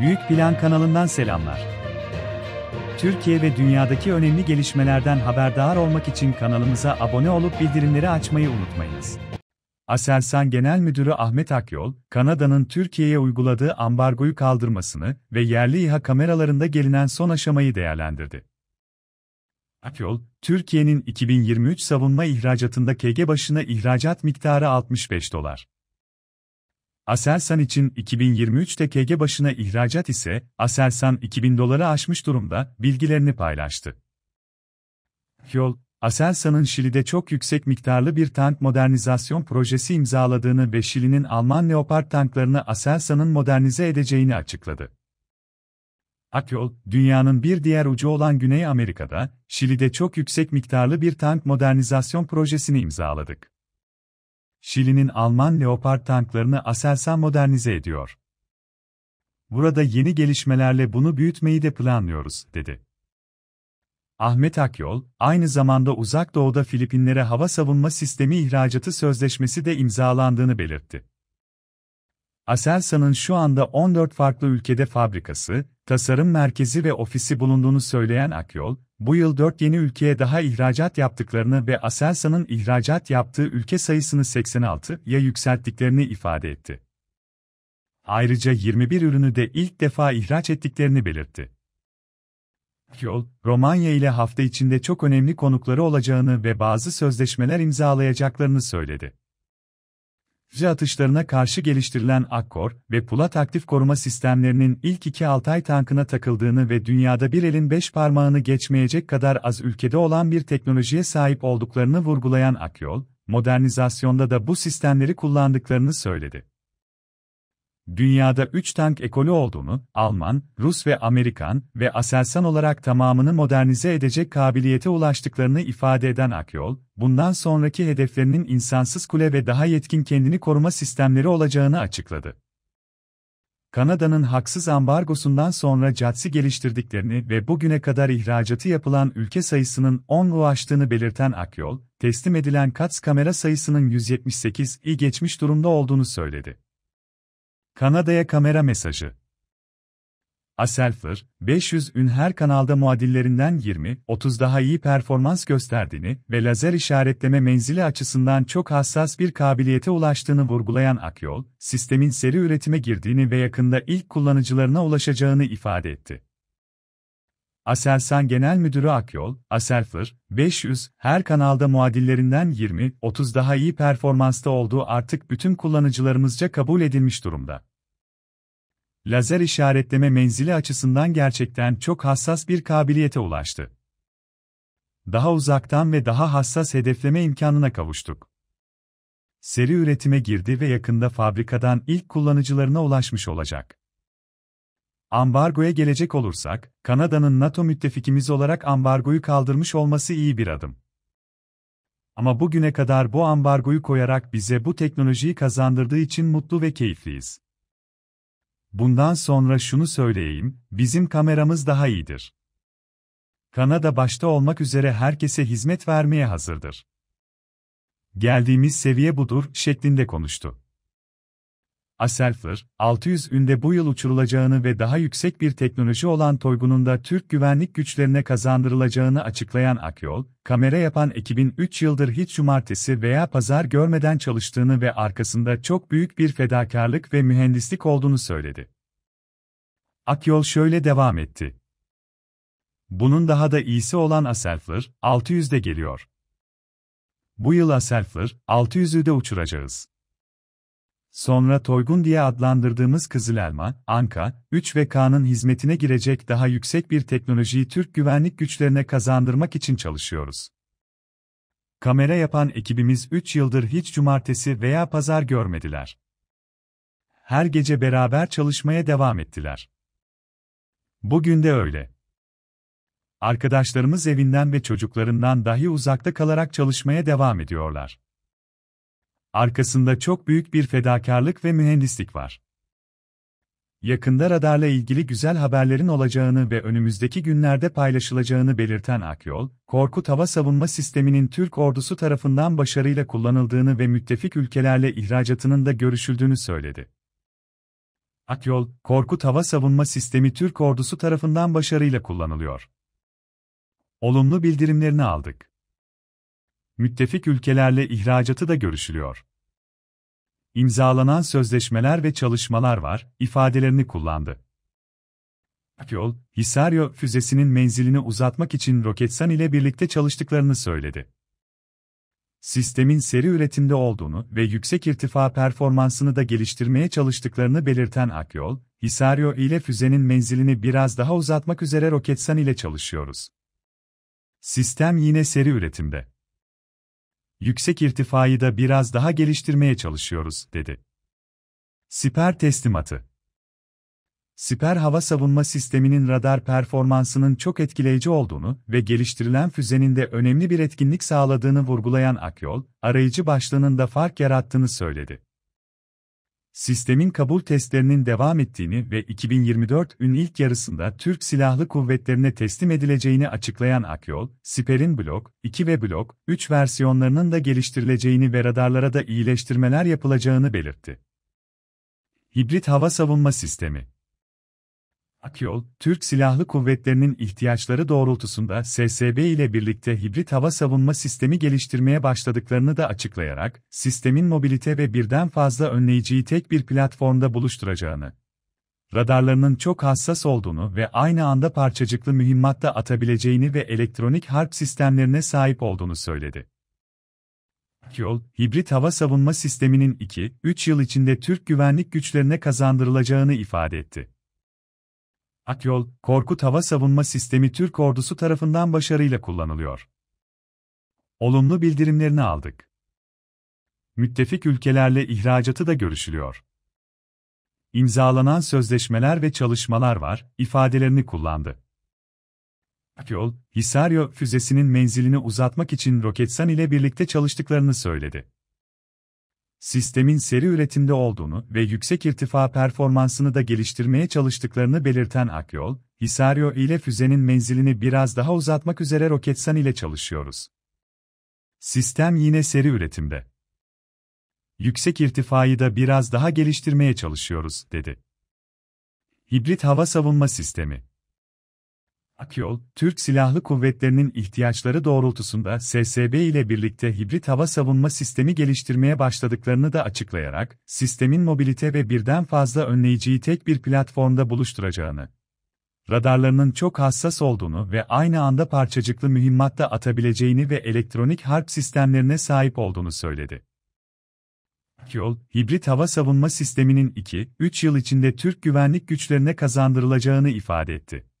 Büyük Plan kanalından selamlar. Türkiye ve dünyadaki önemli gelişmelerden haberdar olmak için kanalımıza abone olup bildirimleri açmayı unutmayınız. Aselsan Genel Müdürü Ahmet Akyol, Kanada'nın Türkiye'ye uyguladığı ambargoyu kaldırmasını ve yerli İHA kameralarında gelinen son aşamayı değerlendirdi. Akyol, Türkiye'nin 2023 savunma ihracatında KG başına ihracat miktarı 65 dolar. Aselsan için 2023'te KG başına ihracat ise Aselsan 2000 dolara aşmış durumda bilgilerini paylaştı. Yol, Aselsan'ın Şili'de çok yüksek miktarlı bir tank modernizasyon projesi imzaladığını ve Şili'nin Alman Leopard tanklarını Aselsan'ın modernize edeceğini açıkladı. Akyol, dünyanın bir diğer ucu olan Güney Amerika'da, Şili'de çok yüksek miktarlı bir tank modernizasyon projesini imzaladık. Şili'nin Alman Leopard tanklarını Aselsan modernize ediyor. Burada yeni gelişmelerle bunu büyütmeyi de planlıyoruz, dedi. Ahmet Akyol, aynı zamanda Uzak Doğu'da Filipinlere hava savunma sistemi ihracatı sözleşmesi de imzalandığını belirtti. Aselsan'ın şu anda 14 farklı ülkede fabrikası, tasarım merkezi ve ofisi bulunduğunu söyleyen Akyol, bu yıl 4 yeni ülkeye daha ihracat yaptıklarını ve Aselsan'ın ihracat yaptığı ülke sayısını 86'ya yükselttiklerini ifade etti. Ayrıca 21 ürünü de ilk defa ihraç ettiklerini belirtti. Yol, Romanya ile hafta içinde çok önemli konukları olacağını ve bazı sözleşmeler imzalayacaklarını söyledi füze atışlarına karşı geliştirilen Akkor ve Pulat aktif koruma sistemlerinin ilk iki Altay tankına takıldığını ve dünyada bir elin beş parmağını geçmeyecek kadar az ülkede olan bir teknolojiye sahip olduklarını vurgulayan Akyol, modernizasyonda da bu sistemleri kullandıklarını söyledi dünyada 3 tank ekolü olduğunu, Alman, Rus ve Amerikan ve Aselsan olarak tamamını modernize edecek kabiliyete ulaştıklarını ifade eden Akyol, bundan sonraki hedeflerinin insansız kule ve daha yetkin kendini koruma sistemleri olacağını açıkladı. Kanada'nın haksız ambargosundan sonra CATS'i geliştirdiklerini ve bugüne kadar ihracatı yapılan ülke sayısının 10'u aştığını belirten Akyol, teslim edilen CATS kamera sayısının 178'i geçmiş durumda olduğunu söyledi. Kanada'ya kamera mesajı. Aselfır, 500 ün her kanalda muadillerinden 20-30 daha iyi performans gösterdiğini ve lazer işaretleme menzili açısından çok hassas bir kabiliyete ulaştığını vurgulayan Akyol, sistemin seri üretime girdiğini ve yakında ilk kullanıcılarına ulaşacağını ifade etti. Aselsan Genel Müdürü Akyol, Aselfır, 500, her kanalda muadillerinden 20-30 daha iyi performansta olduğu artık bütün kullanıcılarımızca kabul edilmiş durumda lazer işaretleme menzili açısından gerçekten çok hassas bir kabiliyete ulaştı. Daha uzaktan ve daha hassas hedefleme imkanına kavuştuk. Seri üretime girdi ve yakında fabrikadan ilk kullanıcılarına ulaşmış olacak. Ambargoya gelecek olursak, Kanada'nın NATO müttefikimiz olarak ambargoyu kaldırmış olması iyi bir adım. Ama bugüne kadar bu ambargoyu koyarak bize bu teknolojiyi kazandırdığı için mutlu ve keyifliyiz. Bundan sonra şunu söyleyeyim, bizim kameramız daha iyidir. Kanada başta olmak üzere herkese hizmet vermeye hazırdır. Geldiğimiz seviye budur şeklinde konuştu. Aselfır, 600 ünde bu yıl uçurulacağını ve daha yüksek bir teknoloji olan Toygun'un da Türk güvenlik güçlerine kazandırılacağını açıklayan Akyol, kamera yapan ekibin 3 yıldır hiç cumartesi veya pazar görmeden çalıştığını ve arkasında çok büyük bir fedakarlık ve mühendislik olduğunu söyledi. Akyol şöyle devam etti. Bunun daha da iyisi olan Aselfır, 600'de geliyor. Bu yıl Aselfır, 600'ü de uçuracağız. Sonra Toygun diye adlandırdığımız Kızıl Elma, Anka, 3 ve K'nın hizmetine girecek daha yüksek bir teknolojiyi Türk güvenlik güçlerine kazandırmak için çalışıyoruz. Kamera yapan ekibimiz 3 yıldır hiç cumartesi veya pazar görmediler. Her gece beraber çalışmaya devam ettiler. Bugün de öyle. Arkadaşlarımız evinden ve çocuklarından dahi uzakta kalarak çalışmaya devam ediyorlar. Arkasında çok büyük bir fedakarlık ve mühendislik var. Yakında radarla ilgili güzel haberlerin olacağını ve önümüzdeki günlerde paylaşılacağını belirten Akyol, Korkut hava savunma sisteminin Türk ordusu tarafından başarıyla kullanıldığını ve müttefik ülkelerle ihracatının da görüşüldüğünü söyledi. Akyol, Korkut hava savunma sistemi Türk ordusu tarafından başarıyla kullanılıyor. Olumlu bildirimlerini aldık müttefik ülkelerle ihracatı da görüşülüyor. İmzalanan sözleşmeler ve çalışmalar var, ifadelerini kullandı. Akyol, Hisario füzesinin menzilini uzatmak için Roketsan ile birlikte çalıştıklarını söyledi. Sistemin seri üretimde olduğunu ve yüksek irtifa performansını da geliştirmeye çalıştıklarını belirten Akyol, Hisario ile füzenin menzilini biraz daha uzatmak üzere Roketsan ile çalışıyoruz. Sistem yine seri üretimde yüksek irtifayı da biraz daha geliştirmeye çalışıyoruz, dedi. Siper teslimatı Siper hava savunma sisteminin radar performansının çok etkileyici olduğunu ve geliştirilen füzenin de önemli bir etkinlik sağladığını vurgulayan Akyol, arayıcı başlığının da fark yarattığını söyledi sistemin kabul testlerinin devam ettiğini ve 2024'ün ilk yarısında Türk Silahlı Kuvvetlerine teslim edileceğini açıklayan Akyol, Siper'in Blok 2 ve Blok 3 versiyonlarının da geliştirileceğini ve radarlara da iyileştirmeler yapılacağını belirtti. Hibrit Hava Savunma Sistemi Akyol, Türk Silahlı Kuvvetleri'nin ihtiyaçları doğrultusunda SSB ile birlikte hibrit hava savunma sistemi geliştirmeye başladıklarını da açıklayarak, sistemin mobilite ve birden fazla önleyiciyi tek bir platformda buluşturacağını, radarlarının çok hassas olduğunu ve aynı anda parçacıklı mühimmatta atabileceğini ve elektronik harp sistemlerine sahip olduğunu söyledi. Yol, hibrit hava savunma sisteminin 2-3 yıl içinde Türk güvenlik güçlerine kazandırılacağını ifade etti. Akyol, Korkut hava savunma sistemi Türk ordusu tarafından başarıyla kullanılıyor. Olumlu bildirimlerini aldık. Müttefik ülkelerle ihracatı da görüşülüyor. İmzalanan sözleşmeler ve çalışmalar var, ifadelerini kullandı. Akyol, Hisaryo füzesinin menzilini uzatmak için Roketsan ile birlikte çalıştıklarını söyledi sistemin seri üretimde olduğunu ve yüksek irtifa performansını da geliştirmeye çalıştıklarını belirten Akyol, Hisario ile füzenin menzilini biraz daha uzatmak üzere Roketsan ile çalışıyoruz. Sistem yine seri üretimde. Yüksek irtifayı da biraz daha geliştirmeye çalışıyoruz, dedi. Hibrit hava savunma sistemi Akyol, Türk Silahlı Kuvvetleri'nin ihtiyaçları doğrultusunda SSB ile birlikte hibrit hava savunma sistemi geliştirmeye başladıklarını da açıklayarak, sistemin mobilite ve birden fazla önleyiciyi tek bir platformda buluşturacağını, radarlarının çok hassas olduğunu ve aynı anda parçacıklı mühimmatta atabileceğini ve elektronik harp sistemlerine sahip olduğunu söyledi. Yol, hibrit hava savunma sisteminin 2-3 yıl içinde Türk güvenlik güçlerine kazandırılacağını ifade etti.